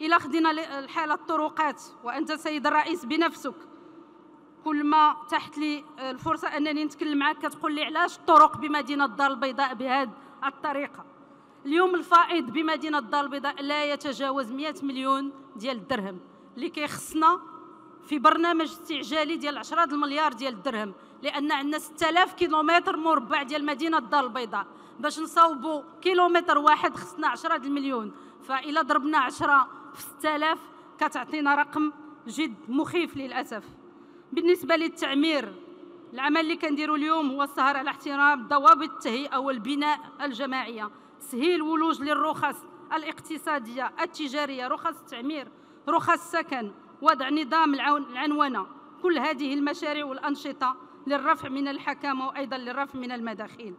إلى خدينا الحالة الطرقات وأنت سيد الرئيس بنفسك كل ما تحت لي الفرصة أنني نتكلم معك كتقول لي علاش الطرق بمدينة الدار البيضاء بهذه الطريقة اليوم الفائض بمدينة الدار البيضاء لا يتجاوز 100 مليون ديال الدرهم اللي كيخصنا في برنامج استعجالي ديال 10 المليار ديال الدرهم لان عندنا 6000 كيلومتر مربع ديال مدينه الدار البيضاء باش نصاوبوا كيلومتر واحد خصنا 10 المليون فإلا ضربنا 10 في 6000 كتعطينا رقم جد مخيف للاسف بالنسبه للتعمير العمل اللي كنديروا اليوم هو السهر على احترام ضوابط التهيئه والبناء الجماعيه تسهيل ولوج للرخص الاقتصاديه التجاريه رخص التعمير رخص السكن وضع نظام العنونة كل هذه المشاريع والأنشطة للرفع من الحكامة وأيضا للرفع من المداخيل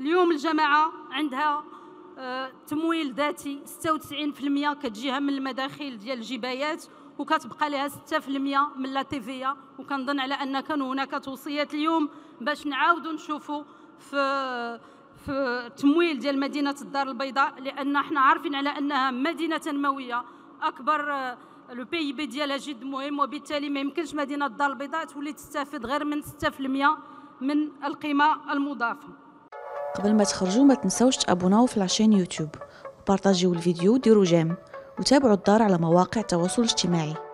اليوم الجماعة عندها آه، تمويل ذاتي 96% كتجيها من المداخيل ديال الجبايات وكتبقى لها 6% من لا تيفيا إية. وكنظن على ان كان هناك توصيات اليوم باش نعاودوا نشوفوا في في التمويل ديال مدينه الدار البيضاء لان احنا عارفين على انها مدينه تنمويه اكبر آه، لو بي بي ديالها جد مهم وبالتالي ما يمكنش مدينه الدار البيضاء تولي تستافد غير من 6% من القيمه المضافه قبل ما تخرجوا ما تنساوش تابوناو في لاشين يوتيوب وبارطاجيو الفيديو وديروا جيم وتابعوا الدار على مواقع التواصل الاجتماعي